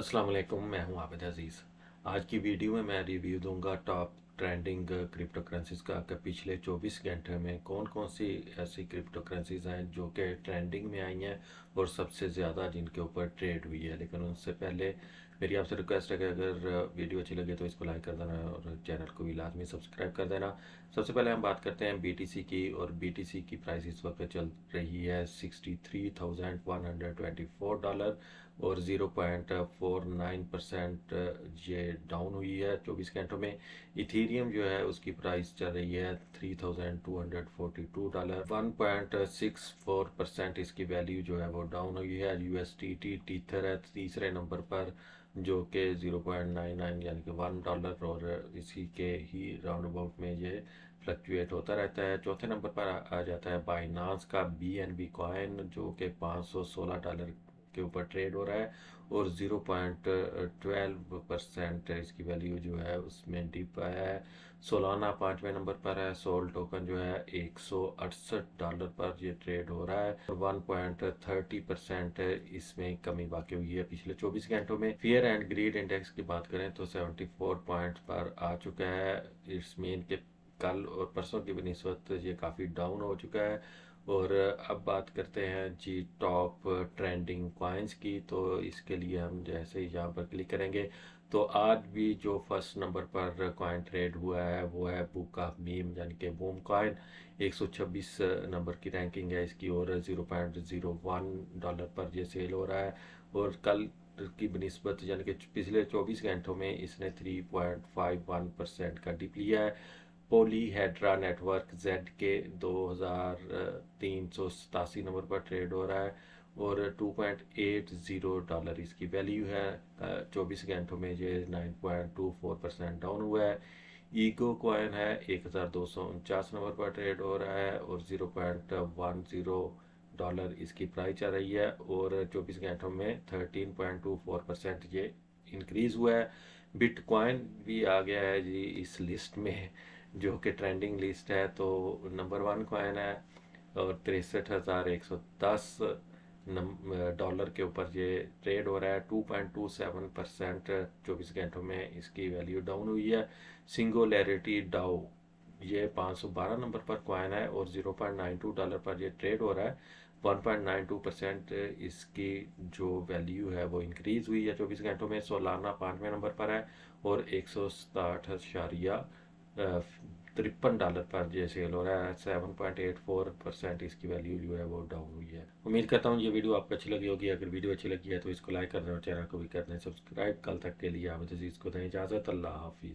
अस्सलाम वालेकुम मैं हूं आबिद अज़ीज़ आज की वीडियो में मैं रिव्यू दूंगा टॉप ट्रेंडिंग क्रिप्टो करेंसीज का कि पिछले 24 घंटे में कौन कौन सी ऐसी क्रिप्टो करेंसीज हैं जो कि ट्रेंडिंग में आई हैं और सबसे ज़्यादा जिनके ऊपर ट्रेड हुई है लेकिन उनसे पहले मेरी आपसे रिक्वेस्ट है कि अगर वीडियो अच्छी लगे तो इसको लाइक कर देना और चैनल को भी लाजमी सब्सक्राइब कर देना सबसे पहले हम बात करते हैं बीटीसी की और बीटीसी की प्राइस इस वक्त चल रही है सिक्सटी डॉलर और zero point four nine percent ये डाउन हुई है चौबीस घंटों में इथीरियम जो है उसकी प्राइस चल रही है three thousand two hundred forty two dollar one point six four percent इसकी वैल्यू जो है वो डाउन हुई है U S T T Tether है तीसरे नंबर पर जो कि ज़ीरो पॉइंट नाइन नाइन यानी कि वन डॉलर और इसी के ही राउंड अबाउट में ये फ्लक्चुएट होता रहता है चौथे नंबर पर आ जाता है बाइनास का बी एन बी कॉइन जो कि पाँच सौ सोलह डॉलर के ऊपर ट्रेड हो रहा है और 0.12 परसेंट इसकी वैल्यू जो है उसमें डिप आया है सोलाना पाँचवें नंबर पर है सोल टोकन जो है एक डॉलर पर ये ट्रेड हो रहा है और 1.30 परसेंट इसमें कमी बाकी हुई है पिछले 24 घंटों में फियर एंड ग्रीड इंडेक्स की बात करें तो 74 पॉइंट पर आ चुका है इट्स मीन के कल और परसों की बनस्बत ये काफ़ी डाउन हो चुका है और अब बात करते हैं जी टॉप ट्रेंडिंग कॉइन्स की तो इसके लिए हम जैसे ही यहाँ पर क्लिक करेंगे तो आज भी जो फर्स्ट नंबर पर कॉइन ट्रेड हुआ है वो है बुक ऑफ मीम यानी कि बूम कॉइन 126 नंबर की रैंकिंग है इसकी और 0.01 डॉलर पर ये सेल हो रहा है और कल की बनस्बत यानी कि पिछले 24 घंटों में इसने 3.51 परसेंट का डिप लिया है पोलीहेड्रा नेटवर्क जेड के दो हज़ार तीन सौ सतासी नंबर पर ट्रेड हो रहा है और 2.80 डॉलर इसकी वैल्यू है 24 घंटों में ये 9.24 परसेंट डाउन हुआ है ईगो कॉइन है एक हज़ार दो सौ उनचास नंबर पर ट्रेड हो रहा है और 0.10 डॉलर इसकी प्राइस आ रही है और 24 घंटों में 13.24 परसेंट ये इंक्रीज़ हुआ है बिटकॉइन भी आ गया है जी इस लिस्ट में जो कि ट्रेंडिंग लिस्ट है तो नंबर वन कॉइन है और तिरसठ हज़ार एक सौ दस डॉलर के ऊपर ये ट्रेड हो रहा है two two point seven percent चौबीस घंटों में इसकी वैल्यू डाउन हुई है सिंगोलैरिटी डाउ ये पाँच सौ बारह नंबर पर कॉइन है और zero point nine two dollar पर ये ट्रेड हो रहा है one point nine two percent इसकी जो वैल्यू है वो इंक्रीज़ हुई है चौबीस घंटों में सोलाना पाँचवें नंबर पर है और एक सौ तिरपन डॉलर पर जो सेल हो रहा है seven point eight four percent इसकी वैल्यू जो है वो डाउन हुई है उम्मीद करता हूँ ये वीडियो आपको अच्छी लगी होगी अगर वीडियो अच्छी लगी है तो इसको लाइक कर दें और चैनल को भी कर दें सब्सक्राइब कल तक के लिए आप इसको दें इजाज़त अल्लाह हाफिज़